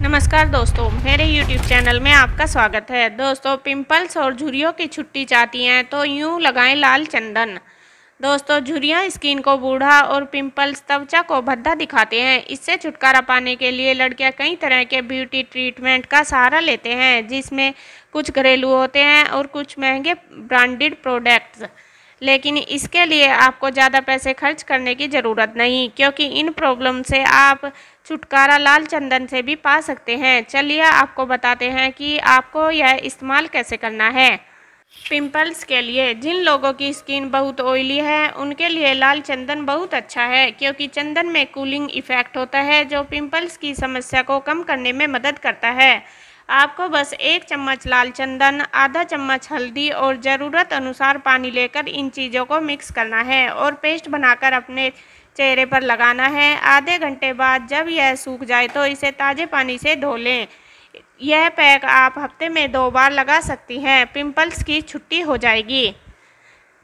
नमस्कार दोस्तों मेरे YouTube चैनल में आपका स्वागत है दोस्तों पिंपल्स और झुरियों की छुट्टी चाहती हैं तो यूं लगाएं लाल चंदन दोस्तों झुरियाँ स्किन को बूढ़ा और पिंपल्स त्वचा को भद्दा दिखाते हैं इससे छुटकारा पाने के लिए लड़कियां कई तरह के ब्यूटी ट्रीटमेंट का सहारा लेते हैं जिसमें कुछ घरेलू होते हैं और कुछ महंगे ब्रांडेड प्रोडक्ट्स लेकिन इसके लिए आपको ज़्यादा पैसे खर्च करने की ज़रूरत नहीं क्योंकि इन प्रॉब्लम से आप छुटकारा लाल चंदन से भी पा सकते हैं चलिए आपको बताते हैं कि आपको यह इस्तेमाल कैसे करना है पिंपल्स के लिए जिन लोगों की स्किन बहुत ऑयली है उनके लिए लाल चंदन बहुत अच्छा है क्योंकि चंदन में कूलिंग इफ़ेक्ट होता है जो पिंपल्स की समस्या को कम करने में मदद करता है आपको बस एक चम्मच लाल चंदन आधा चम्मच हल्दी और ज़रूरत अनुसार पानी लेकर इन चीज़ों को मिक्स करना है और पेस्ट बनाकर अपने चेहरे पर लगाना है आधे घंटे बाद जब यह सूख जाए तो इसे ताज़े पानी से धो लें यह पैक आप हफ्ते में दो बार लगा सकती हैं पिंपल्स की छुट्टी हो जाएगी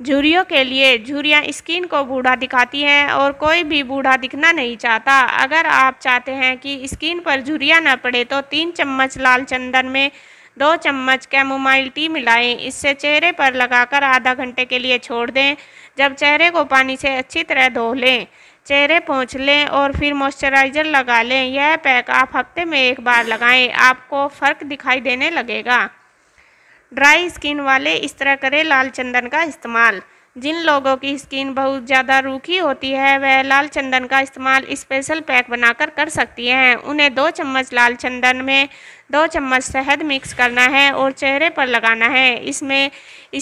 झुरियों के लिए झुरियाँ स्किन को बूढ़ा दिखाती हैं और कोई भी बूढ़ा दिखना नहीं चाहता अगर आप चाहते हैं कि स्किन पर झुरियाँ न पड़े तो तीन चम्मच लाल चंदन में दो चम्मच कैमोमाइल टी मिलाएं इससे चेहरे पर लगाकर आधा घंटे के लिए छोड़ दें जब चेहरे को पानी से अच्छी तरह धो लें चेहरे पहुँच लें और फिर मॉइस्चराइज़र लगा लें यह पैक आप हफ्ते में एक बार लगाएं आपको फ़र्क दिखाई देने लगेगा ड्राई स्किन वाले इस तरह करें लाल चंदन का इस्तेमाल जिन लोगों की स्किन बहुत ज़्यादा रूखी होती है वह लाल चंदन का इस्तेमाल स्पेशल पैक बनाकर कर सकती हैं उन्हें दो चम्मच लाल चंदन में दो चम्मच शहद मिक्स करना है और चेहरे पर लगाना है इसमें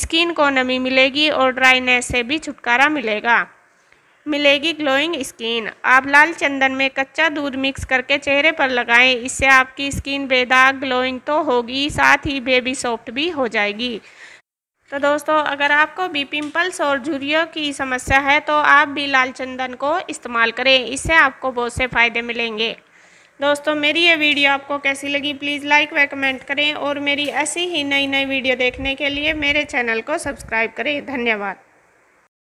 स्किन को नमी मिलेगी और ड्राइनेस से भी छुटकारा मिलेगा मिलेगी ग्लोइंग स्किन आप लाल चंदन में कच्चा दूध मिक्स करके चेहरे पर लगाएं इससे आपकी स्किन बेदाग ग्लोइंग तो होगी साथ ही बेबी सॉफ्ट भी हो जाएगी तो दोस्तों अगर आपको भी पिंपल्स और झुरियों की समस्या है तो आप भी लाल चंदन को इस्तेमाल करें इससे आपको बहुत से फ़ायदे मिलेंगे दोस्तों मेरी ये वीडियो आपको कैसी लगी प्लीज़ लाइक व कमेंट करें और मेरी ऐसी ही नई नई वीडियो देखने के लिए मेरे चैनल को सब्सक्राइब करें धन्यवाद